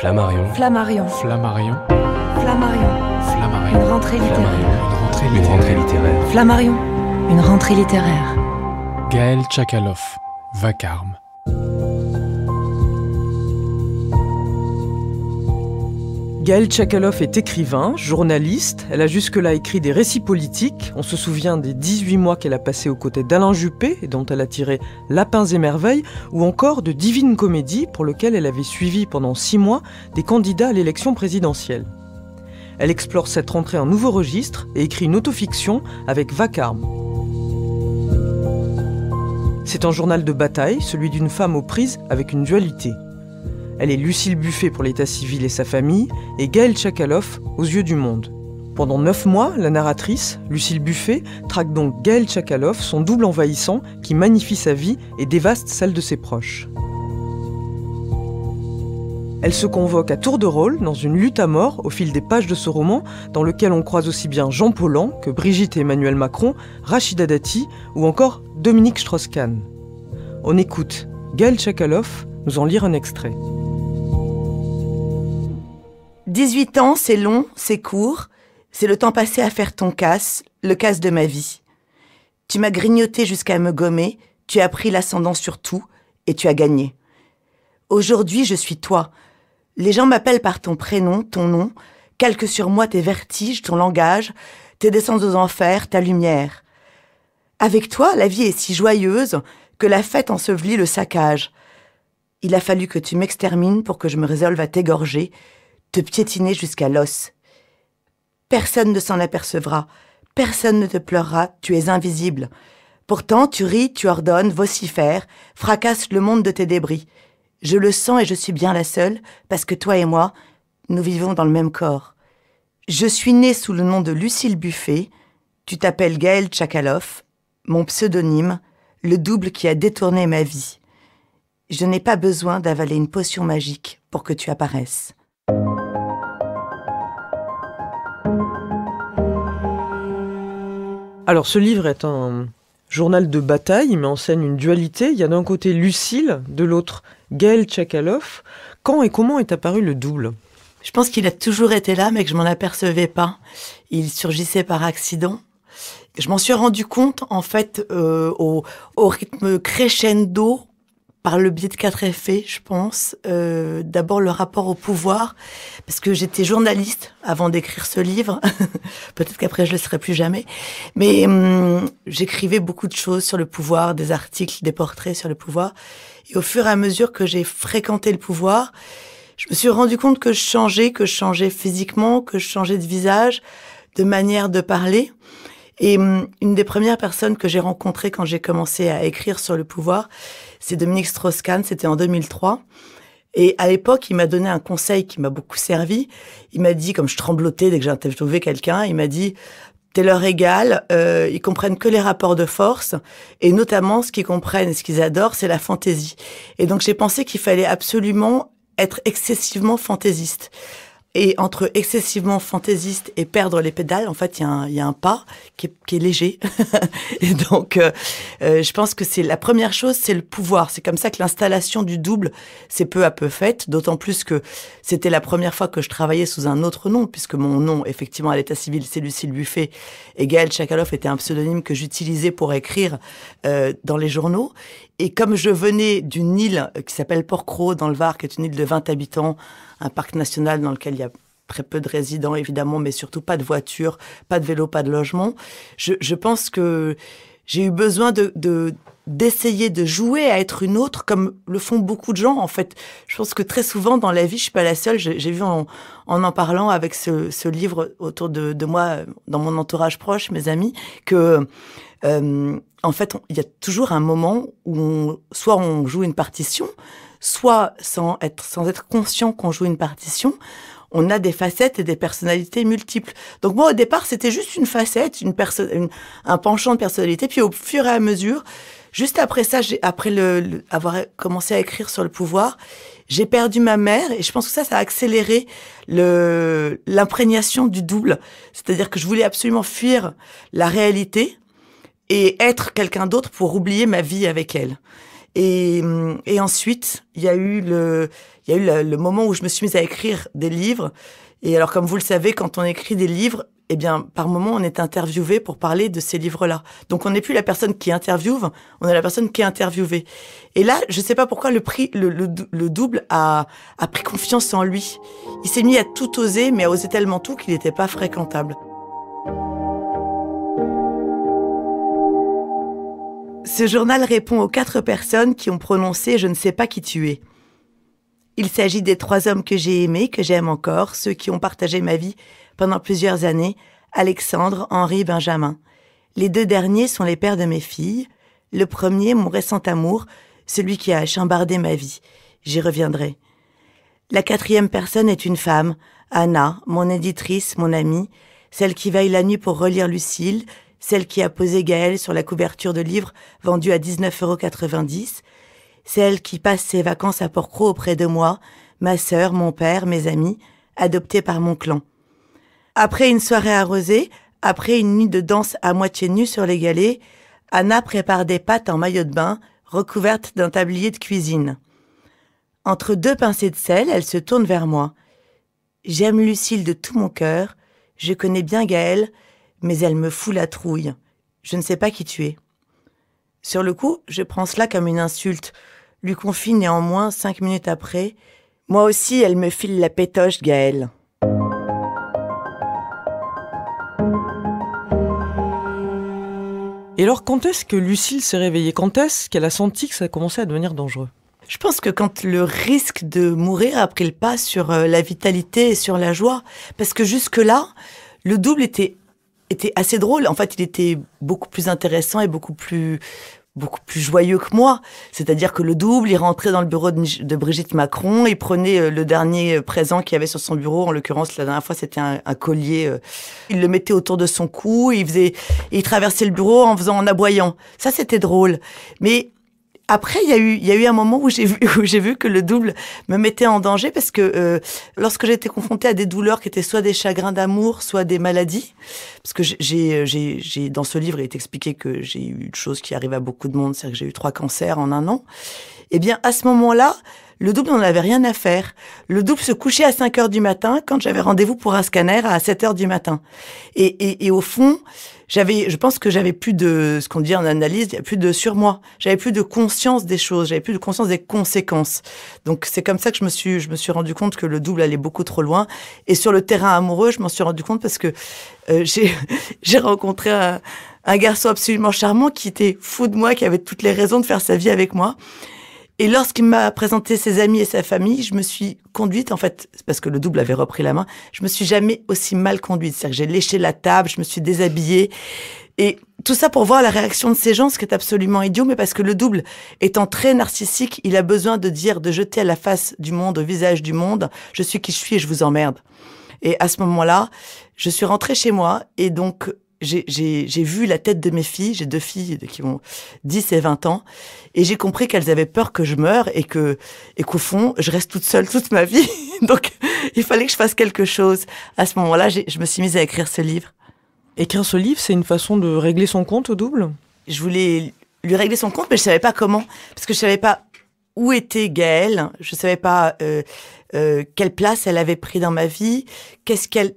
Flammarion. Flammarion. Flammarion. Flammarion. Flammarion. Une rentrée littéraire. Une rentrée littéraire. Flammarion. Une rentrée littéraire. Gaël Tchakaloff. Vacarme. Gaël Tchakaloff est écrivain, journaliste. Elle a jusque-là écrit des récits politiques. On se souvient des 18 mois qu'elle a passés aux côtés d'Alain Juppé, dont elle a tiré Lapins et Merveilles, ou encore de Divine Comédie, pour lequel elle avait suivi pendant 6 mois des candidats à l'élection présidentielle. Elle explore cette rentrée en nouveau registre et écrit une autofiction avec Vacarme. C'est un journal de bataille, celui d'une femme aux prises avec une dualité. Elle est Lucille Buffet pour l'état civil et sa famille, et Gaël Tchakaloff aux yeux du monde. Pendant neuf mois, la narratrice, Lucille Buffet, traque donc Gaël Tchakaloff, son double envahissant, qui magnifie sa vie et dévaste celle de ses proches. Elle se convoque à tour de rôle dans une lutte à mort au fil des pages de ce roman, dans lequel on croise aussi bien Jean Paulan que Brigitte et Emmanuel Macron, Rachida Dati ou encore Dominique Strauss-Kahn. On écoute Gaël Tchakaloff nous en lire un extrait. 18 ans, c'est long, c'est court, c'est le temps passé à faire ton casse, le casse de ma vie. Tu m'as grignoté jusqu'à me gommer, tu as pris l'ascendant sur tout, et tu as gagné. Aujourd'hui, je suis toi. Les gens m'appellent par ton prénom, ton nom, calquent sur moi tes vertiges, ton langage, tes descentes aux enfers, ta lumière. Avec toi, la vie est si joyeuse que la fête ensevelit le saccage. Il a fallu que tu m'extermines pour que je me résolve à t'égorger, te piétiner jusqu'à l'os. Personne ne s'en apercevra, personne ne te pleurera, tu es invisible. Pourtant, tu ris, tu ordonnes, vocifères, fracasses le monde de tes débris. Je le sens et je suis bien la seule, parce que toi et moi, nous vivons dans le même corps. Je suis née sous le nom de Lucille Buffet, tu t'appelles Gaël Tchakaloff, mon pseudonyme, le double qui a détourné ma vie. Je n'ai pas besoin d'avaler une potion magique pour que tu apparaisses. Alors ce livre est un journal de bataille, il scène une dualité. Il y a d'un côté Lucille, de l'autre Gaël Tchakaloff. Quand et comment est apparu le double Je pense qu'il a toujours été là, mais que je m'en apercevais pas. Il surgissait par accident. Je m'en suis rendu compte, en fait, euh, au rythme crescendo par le biais de quatre effets, je pense. Euh, d'abord le rapport au pouvoir, parce que j'étais journaliste avant d'écrire ce livre. Peut-être qu'après je le serai plus jamais. Mais hum, j'écrivais beaucoup de choses sur le pouvoir, des articles, des portraits sur le pouvoir. Et au fur et à mesure que j'ai fréquenté le pouvoir, je me suis rendu compte que je changeais, que je changeais physiquement, que je changeais de visage, de manière de parler. Et hum, une des premières personnes que j'ai rencontrées quand j'ai commencé à écrire sur le pouvoir, c'est Dominique Strauss-Kahn, c'était en 2003. Et à l'époque, il m'a donné un conseil qui m'a beaucoup servi. Il m'a dit, comme je tremblotais dès que j'interviewais quelqu'un, il m'a dit, t'es leur égal, euh, ils comprennent que les rapports de force, et notamment ce qu'ils comprennent et ce qu'ils adorent, c'est la fantaisie. Et donc j'ai pensé qu'il fallait absolument être excessivement fantaisiste. Et entre excessivement fantaisiste et perdre les pédales, en fait, il y, a un pas qui est, léger. et donc, euh, euh, je pense que c'est la première chose, c'est le pouvoir. C'est comme ça que l'installation du double s'est peu à peu faite, d'autant plus que c'était la première fois que je travaillais sous un autre nom, puisque mon nom, effectivement, à l'état civil, c'est Lucille Buffet. Et Gaël Chakaloff était un pseudonyme que j'utilisais pour écrire euh, dans les journaux. Et comme je venais d'une île qui s'appelle Porcro, dans le Var, qui est une île de 20 habitants, un parc national dans lequel il y a très peu de résidents évidemment, mais surtout pas de voiture, pas de vélo, pas de logement. Je, je pense que j'ai eu besoin de d'essayer de, jouer à être une autre comme le font beaucoup de gens en fait je pense que très souvent dans la vie je suis pas la seule j'ai vu en, en, en parlant avec ce, ce livre autour de, de, moi dans mon entourage proche mes amis que euh, en fait il y a toujours un moment où soit on joue une partition soit sans être sans être conscient qu'on joue une partition on a des facettes et des personnalités multiples. Donc moi, au départ, c'était juste une facette, une un penchant de personnalité. Puis au fur et à mesure, juste après ça, après avoir commencé à écrire sur le pouvoir, j'ai perdu ma mère et je pense que ça, ça a accéléré l'imprégnation du double. C'est-à-dire que je voulais absolument fuir la réalité et être quelqu'un d'autre pour oublier ma vie avec elle. Et, et ensuite, il y a eu le, il y a eu le, moment où je me suis mise à écrire des livres. Et alors, comme vous le savez, quand on écrit des livres, eh bien, par moment, on est interviewé pour parler de ces livres-là. Donc, on n'est plus la personne qui interviewe, on est la personne qui est interviewée. Et là, je ne sais pas pourquoi le prix, le, le, double a, a pris confiance en lui. Il s'est mis à tout oser, mais à oser tellement tout qu'il n'était pas fréquentable. Ce journal répond aux quatre personnes qui ont prononcé Je ne sais pas qui tu es. Il s'agit des trois hommes que j'ai aimés, que j'aime encore, ceux qui ont partagé ma vie pendant plusieurs années, Alexandre, Henri, Benjamin. Les deux derniers sont les pères de mes filles. Le premier, mon récent amour, celui qui a chambardé ma vie. J'y reviendrai. La quatrième personne est une femme, Anna, mon éditrice, mon amie, celle qui veille la nuit pour relire Lucille, celle qui a posé Gaël sur la couverture de livres vendus à 19,90 celle qui passe ses vacances à Porcro auprès de moi, ma sœur, mon père, mes amis, adoptée par mon clan. Après une soirée arrosée, après une nuit de danse à moitié nue sur les galets, Anna prépare des pâtes en maillot de bain, recouvertes d'un tablier de cuisine. Entre deux pincées de sel, elle se tourne vers moi. J'aime Lucille de tout mon cœur, je connais bien Gaëlle, mais elle me fout la trouille. Je ne sais pas qui tu es. Sur le coup, je prends cela comme une insulte, lui confie néanmoins, cinq minutes après, Moi aussi, elle me file la pétoche, Gaëlle. Et alors, quand est-ce que Lucille s'est réveillée Quand est-ce qu'elle a senti que ça commençait à devenir dangereux Je pense que quand le risque de mourir a pris le pas sur euh, la vitalité et sur la joie, parce que jusque-là, le double était était assez drôle. En fait, il était beaucoup plus intéressant et beaucoup plus beaucoup plus joyeux que moi. C'est-à-dire que le double, il rentrait dans le bureau de, Brigitte Macron, il prenait euh, le dernier euh, présent qu'il avait sur son bureau. En l'occurrence, la dernière fois, c'était un, un, collier. Euh. Il le mettait autour de son cou, il faisait, il traversait le bureau en faisant, en aboyant. Ça, c'était drôle. Mais après, il y, a eu, eu un moment où j'ai vu, vu que le double me mettait en danger parce que euh, lorsque j'étais confrontée à des douleurs qui étaient soit des chagrins d'amour, soit des maladies, parce que euh, j'ai, j'ai, dans ce livre, il est expliqué que j'ai eu une chose qui arrive à beaucoup de monde, c'est-à-dire que j'ai eu trois cancers en un an, eh bien, à ce moment-là, le double n'en avait rien à faire. Le double se couchait à 5 heures du matin quand j'avais rendez-vous pour un scanner à 7 heures du matin. Et, au fond, j'avais, je pense que j'avais plus de, ce qu'on dit en analyse, il a plus de surmoi. J'avais plus de conscience des choses. J'avais plus de conscience des conséquences. Donc c'est comme ça que je me suis, je me suis rendu compte que le double allait beaucoup trop loin. Et sur le terrain amoureux, je m'en suis rendu compte parce que euh, j'ai, j'ai rencontré un garçon absolument charmant qui était fou de moi, qui avait toutes les raisons de faire sa vie avec moi. Et lorsqu'il m'a présenté ses amis et sa famille, je me suis conduite, en fait, parce que le double avait repris la main, je me suis jamais aussi mal conduite. C'est-à-dire que j'ai léché la table, je me suis déshabillée. Et tout ça pour voir la réaction de ces gens, ce qui est absolument idiot, mais parce que le double, étant très narcissique, il a besoin de dire, de jeter à la face du monde, au visage du monde, je suis qui je suis et je vous emmerde. Et à ce moment-là, je suis rentrée chez moi et donc j'ai vu la tête de mes filles, j'ai deux filles qui ont 10 et 20 ans, et j'ai compris qu'elles avaient peur que je meure et que et qu'au fond, je reste toute seule toute ma vie. Donc, il fallait que je fasse quelque chose. À ce moment-là, je me suis mise à écrire ce livre. Écrire ce livre, c'est une façon de régler son compte au double Je voulais lui régler son compte, mais je savais pas comment, parce que je savais pas où était Gaëlle, je savais pas euh, euh, quelle place elle avait pris dans ma vie, qu'est-ce qu'elle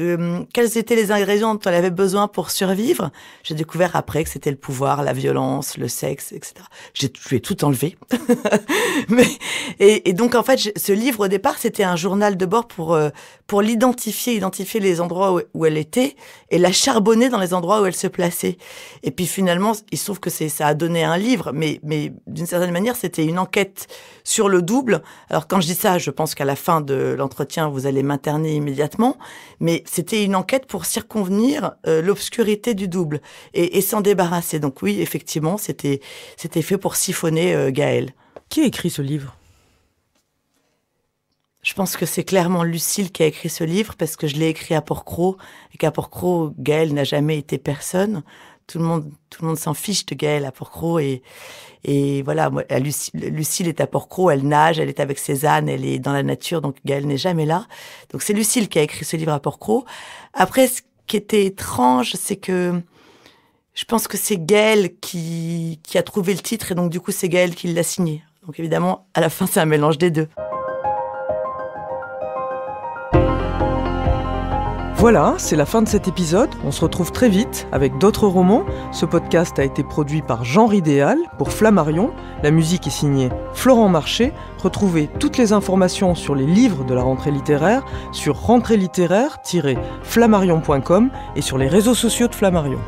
euh, quels étaient les ingrédients dont elle avait besoin pour survivre. J'ai découvert après que c'était le pouvoir, la violence, le sexe, etc. J'ai tout enlevé. Mais, et, donc en fait, ce livre au départ, c'était un journal de bord pour euh, pour l'identifier, identifier les endroits où, elle était et la charbonner dans les endroits où elle se plaçait. Et puis finalement, il se trouve que ça a donné un livre, mais mais d'une certaine manière, c'était une enquête sur le double. Alors quand je dis ça, je pense qu'à la fin de l'entretien, vous allez m'interner immédiatement mais c'était une enquête pour circonvenir euh, l'obscurité du double et, s'en débarrasser. Donc oui, effectivement, c'était fait pour siphonner euh, Gaël. Qui a écrit ce livre je pense que c'est clairement Lucille qui a écrit ce livre parce que je l'ai écrit à Porcro et qu'à Porcro, Gaël n'a jamais été personne tout le monde, tout le monde s'en fiche de Gaëlle à Porcro et, et voilà. Moi, Lucille est à Porcro, elle nage, elle est avec ses ânes, elle est dans la nature, donc Gaëlle n'est jamais là. Donc c'est Lucille qui a écrit ce livre à Porcro. Après, ce qui était étrange, c'est que je pense que c'est Gaëlle qui, qui a trouvé le titre et donc du coup c'est Gaëlle qui l'a signé. Donc évidemment, à la fin, c'est un mélange des deux. Voilà, c'est la fin de cet épisode. On se retrouve très vite avec d'autres romans. Ce podcast a été produit par Jean Ridéal pour Flammarion. La musique est signée Florent Marché. Retrouvez toutes les informations sur les livres de la rentrée littéraire sur rentrée-littéraire-flammarion.com et sur les réseaux sociaux de Flammarion.